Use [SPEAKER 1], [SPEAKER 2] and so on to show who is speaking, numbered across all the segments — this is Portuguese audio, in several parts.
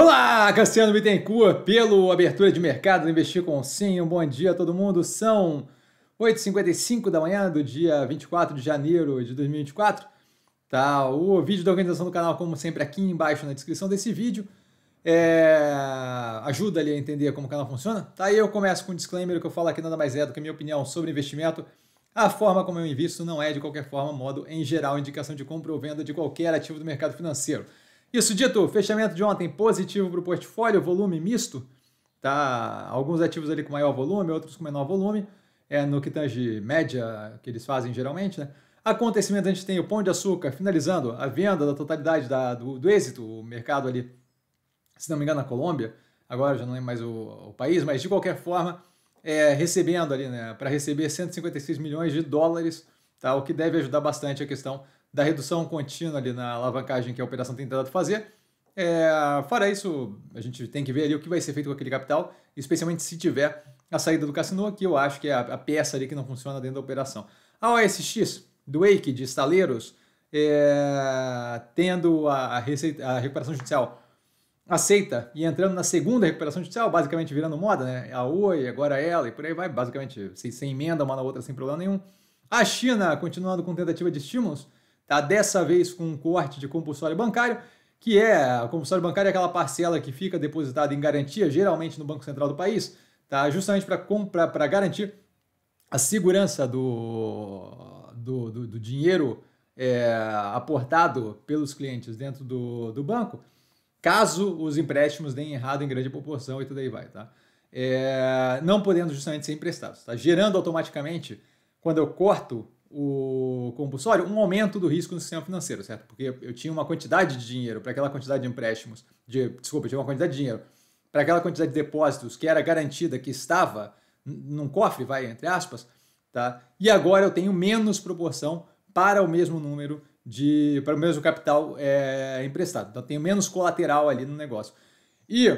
[SPEAKER 1] Olá, Cassiano Bittencourt, pelo Abertura de Mercado do Investir com Sim. Um bom dia a todo mundo. São 8h55 da manhã do dia 24 de janeiro de 2024. Tá, o vídeo da organização do canal, como sempre, aqui embaixo na descrição desse vídeo. É... Ajuda ali a entender como o canal funciona. Tá, e eu começo com um disclaimer que eu falo aqui nada mais é do que a minha opinião sobre investimento. A forma como eu invisto não é, de qualquer forma, modo em geral, indicação de compra ou venda de qualquer ativo do mercado financeiro. Isso dito, fechamento de ontem positivo para o portfólio, volume misto, tá? Alguns ativos ali com maior volume, outros com menor volume, é no que tange média que eles fazem geralmente, né? Acontecimento, a gente tem o Pão de Açúcar finalizando a venda da totalidade da, do, do êxito, o mercado ali, se não me engano, na Colômbia, agora já não lembro mais o, o país, mas de qualquer forma, é, recebendo ali, né, para receber 156 milhões de dólares, tá? O que deve ajudar bastante a questão da redução contínua ali na alavancagem que a operação tem tentado fazer. É, fora isso, a gente tem que ver ali o que vai ser feito com aquele capital, especialmente se tiver a saída do Cassino, que eu acho que é a, a peça ali que não funciona dentro da operação. A OSX do Wake de Estaleiros, é, tendo a, a, receita, a recuperação judicial aceita e entrando na segunda recuperação judicial, basicamente virando moda, né? A Oi, agora ela e por aí vai, basicamente sem, sem emenda uma na outra sem problema nenhum. A China continuando com tentativa de estímulos, tá? Dessa vez com um corte de compulsório bancário, que é o bancário é aquela parcela que fica depositada em garantia, geralmente no Banco Central do país, tá? Justamente para garantir a segurança do, do, do, do dinheiro é, aportado pelos clientes dentro do, do banco, caso os empréstimos deem errado em grande proporção e tudo aí vai, tá? É, não podendo justamente ser emprestados, tá? Gerando automaticamente, quando eu corto o compulsório, um aumento do risco no sistema financeiro, certo? Porque eu tinha uma quantidade de dinheiro para aquela quantidade de empréstimos, de, desculpa, eu tinha uma quantidade de dinheiro para aquela quantidade de depósitos que era garantida, que estava num cofre, vai, entre aspas, tá? E agora eu tenho menos proporção para o mesmo número de, para o mesmo capital é, emprestado. Então eu tenho menos colateral ali no negócio. E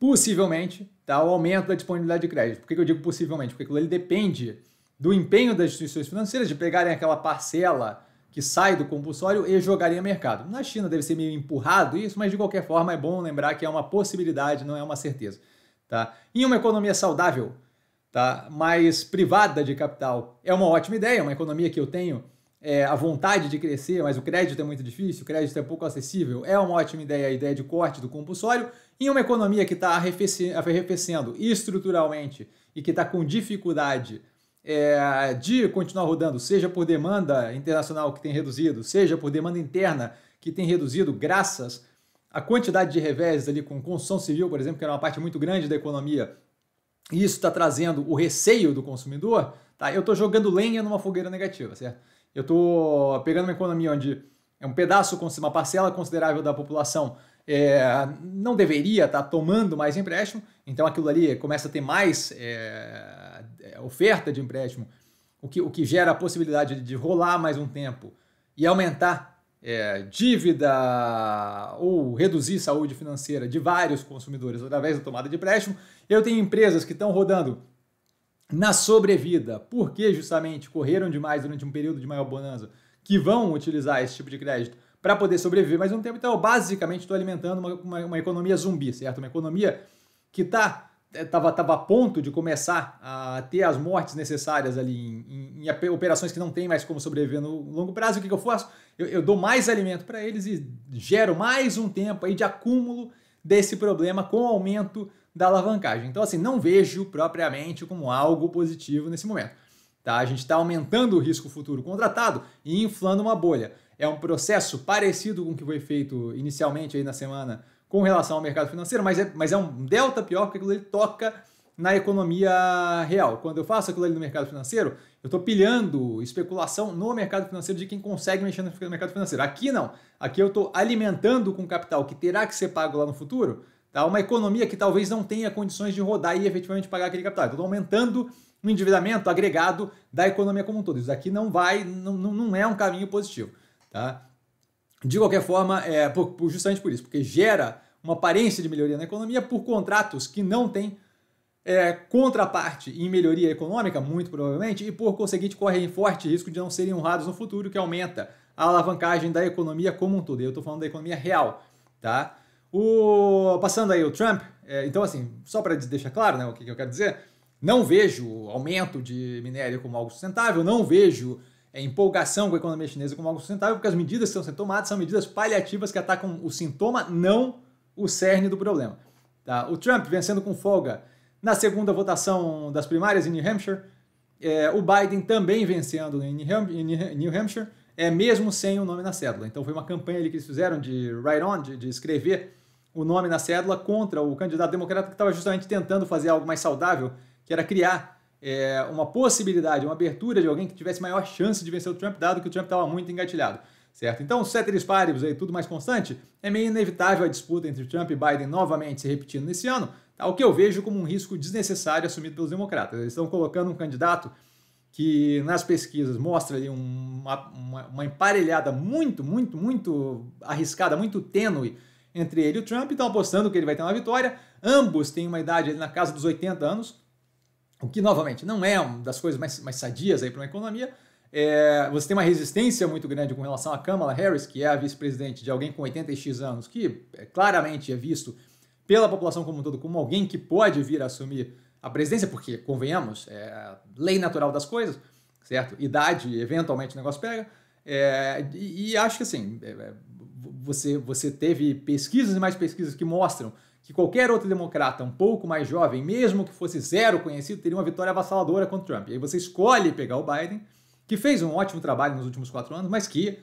[SPEAKER 1] possivelmente, tá, o aumento da disponibilidade de crédito. Por que, que eu digo possivelmente? Porque aquilo ele depende do empenho das instituições financeiras de pegarem aquela parcela que sai do compulsório e jogarem a mercado. Na China deve ser meio empurrado isso, mas de qualquer forma é bom lembrar que é uma possibilidade, não é uma certeza. Tá? Em uma economia saudável, tá? mas privada de capital, é uma ótima ideia, uma economia que eu tenho é, a vontade de crescer, mas o crédito é muito difícil, o crédito é pouco acessível, é uma ótima ideia a ideia de corte do compulsório. Em uma economia que está arrefecendo estruturalmente e que está com dificuldade é, de continuar rodando, seja por demanda internacional que tem reduzido, seja por demanda interna que tem reduzido, graças à quantidade de revés ali com construção civil, por exemplo, que era uma parte muito grande da economia, e isso está trazendo o receio do consumidor, tá? eu estou jogando lenha numa fogueira negativa, certo? Eu estou pegando uma economia onde é um pedaço, uma parcela considerável da população é, não deveria estar tá tomando mais empréstimo, então aquilo ali começa a ter mais é, é, oferta de empréstimo, o que, o que gera a possibilidade de rolar mais um tempo e aumentar é, dívida ou reduzir saúde financeira de vários consumidores através da tomada de empréstimo. Eu tenho empresas que estão rodando na sobrevida, porque justamente correram demais durante um período de maior bonança, que vão utilizar esse tipo de crédito para poder sobreviver mais um tempo. Então, eu basicamente estou alimentando uma, uma, uma, economia zumbi, certo? Uma economia que está estava é, tava a ponto de começar a ter as mortes necessárias ali em, em, em operações que não tem mais como sobreviver no longo prazo, o que, que eu faço? Eu, eu dou mais alimento para eles e gero mais um tempo aí de acúmulo desse problema com o aumento da alavancagem. Então, assim, não vejo propriamente como algo positivo nesse momento. Tá? A gente está aumentando o risco futuro contratado e inflando uma bolha é um processo parecido com o que foi feito inicialmente aí na semana com relação ao mercado financeiro, mas é, mas é um delta pior porque aquilo ele toca na economia real. Quando eu faço aquilo ali no mercado financeiro, eu estou pilhando especulação no mercado financeiro de quem consegue mexer no mercado financeiro. Aqui não. Aqui eu estou alimentando com capital que terá que ser pago lá no futuro tá? uma economia que talvez não tenha condições de rodar e efetivamente pagar aquele capital. Estou aumentando o endividamento agregado da economia como um todo. Isso aqui não vai, não, não é um caminho positivo. Tá? De qualquer forma, é por, justamente por isso, porque gera uma aparência de melhoria na economia por contratos que não têm é, contraparte em melhoria econômica, muito provavelmente, e por conseguinte correm forte risco de não serem honrados no futuro, que aumenta a alavancagem da economia como um todo. E eu estou falando da economia real, tá? O, passando aí o Trump, é, então assim, só para deixar claro né, o que, que eu quero dizer, não vejo aumento de minério como algo sustentável, não vejo é, empolgação com a economia chinesa como algo sustentável, porque as medidas que estão sendo tomadas são medidas paliativas que atacam o sintoma, não o cerne do problema. Tá? O Trump vencendo com folga na segunda votação das primárias em New Hampshire, é, o Biden também vencendo em New Hampshire, é, mesmo sem o nome na cédula. Então foi uma campanha ali que eles fizeram de write on, de, de escrever o nome na cédula contra o candidato democrata que estava justamente tentando fazer algo mais saudável, que era criar é, uma possibilidade, uma abertura de alguém que tivesse maior chance de vencer o Trump, dado que o Trump estava muito engatilhado. Certo? Então, sete paribus, aí, tudo mais constante, é meio inevitável a disputa entre Trump e Biden novamente se repetindo nesse ano, tá? o que eu vejo como um risco desnecessário assumido pelos democratas. Eles estão colocando um candidato que nas pesquisas mostra ali uma, uma, uma emparelhada muito, muito, muito arriscada, muito tênue entre ele e o Trump, estão apostando que ele vai ter uma vitória. Ambos têm uma idade ali na casa dos 80 anos, o que, novamente, não é uma das coisas mais, mais sadias para uma economia. É, você tem uma resistência muito grande com relação à Kamala Harris, que é a vice-presidente de alguém com 80 e x anos, que é, claramente é visto pela população como um todo como alguém que pode vir a assumir a presidência, porque, convenhamos, é a lei natural das coisas, certo? Idade, eventualmente o negócio pega. É, e, e, acho que assim, é, é, você, você teve pesquisas e mais pesquisas que mostram que qualquer outro democrata um pouco mais jovem, mesmo que fosse zero conhecido, teria uma vitória avassaladora contra Trump. E aí você escolhe pegar o Biden, que fez um ótimo trabalho nos últimos quatro anos, mas que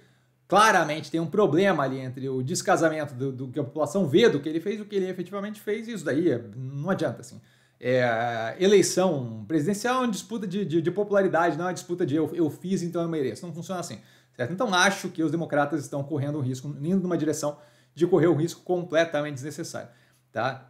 [SPEAKER 1] claramente tem um problema ali entre o descasamento do, do, que a população vê do que ele fez e o que ele efetivamente fez, e isso daí é, não adianta, assim. É, eleição presidencial é uma disputa de, de, de popularidade, não é uma disputa de eu, eu, fiz, então eu mereço. Não funciona assim. Certo? Então acho que os democratas estão correndo um risco, indo numa direção de correr um risco completamente desnecessário. Tá?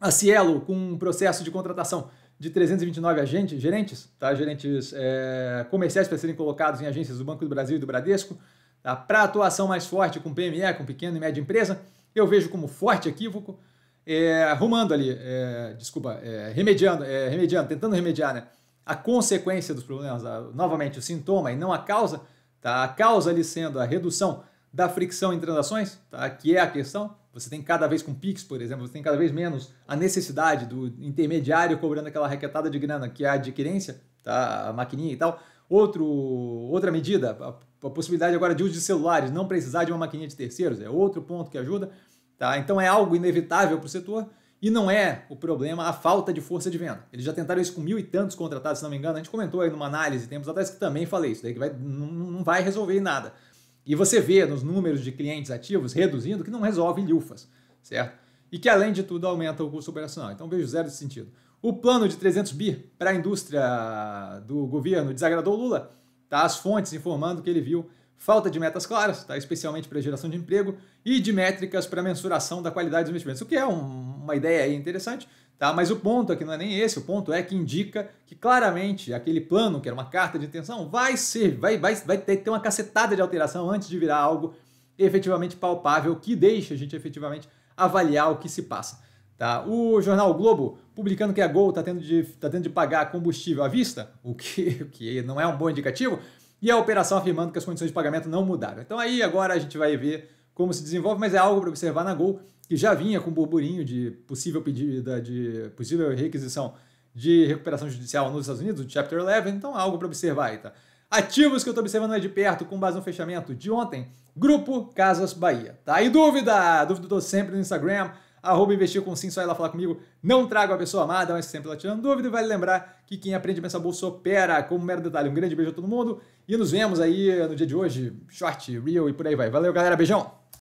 [SPEAKER 1] A Cielo, com um processo de contratação de 329 agentes, gerentes, tá? gerentes é, comerciais para serem colocados em agências do Banco do Brasil e do Bradesco, tá? para atuação mais forte com PME, com pequena e média empresa, eu vejo como forte equívoco, é, arrumando ali, é, desculpa, é, remediando, é, remediando, tentando remediar né? a consequência dos problemas, a, novamente o sintoma e não a causa, tá? a causa ali sendo a redução da fricção em transações, tá? que é a questão. Você tem cada vez com PIX, por exemplo, você tem cada vez menos a necessidade do intermediário cobrando aquela requetada de grana que é a adquirência, tá? a maquininha e tal. Outro, outra medida, a, a possibilidade agora de uso de celulares, não precisar de uma maquininha de terceiros, é outro ponto que ajuda. Tá? Então é algo inevitável para o setor e não é o problema a falta de força de venda. Eles já tentaram isso com mil e tantos contratados, se não me engano. A gente comentou aí numa análise tempos atrás que também falei isso, daí que vai, não, não vai resolver nada. E você vê nos números de clientes ativos reduzindo que não resolve lufas, certo? E que, além de tudo, aumenta o custo operacional. Então, vejo zero de sentido. O plano de 300 bi para a indústria do governo desagradou Lula. Tá? As fontes informando que ele viu falta de metas claras, tá? especialmente para geração de emprego, e de métricas para mensuração da qualidade dos investimentos, o que é um, uma ideia interessante, tá? mas o ponto aqui não é nem esse, o ponto é que indica que claramente aquele plano, que era uma carta de intenção, vai ser, vai, vai, vai ter uma cacetada de alteração antes de virar algo efetivamente palpável, que deixa a gente efetivamente avaliar o que se passa. Tá? O jornal o Globo publicando que a Gol está tendo, de, tá tendo de pagar combustível à vista, o que, o que não é um bom indicativo, e a operação afirmando que as condições de pagamento não mudaram. Então aí agora a gente vai ver como se desenvolve, mas é algo para observar na Gol, que já vinha com burburinho de possível pedida de possível requisição de recuperação judicial nos Estados Unidos, do Chapter 11, então algo para observar aí, tá? Ativos que eu estou observando é de perto, com base no fechamento de ontem, Grupo Casas Bahia, tá? E dúvida? Dúvida eu tô sempre no Instagram, arroba investir com sim, só ir lá falar comigo. Não trago a pessoa amada, mas sempre lá tirando dúvida. E vale lembrar que quem aprende a pensar bolsa opera. Como mero detalhe, um grande beijo a todo mundo. E nos vemos aí no dia de hoje. Short, real e por aí vai. Valeu, galera. Beijão!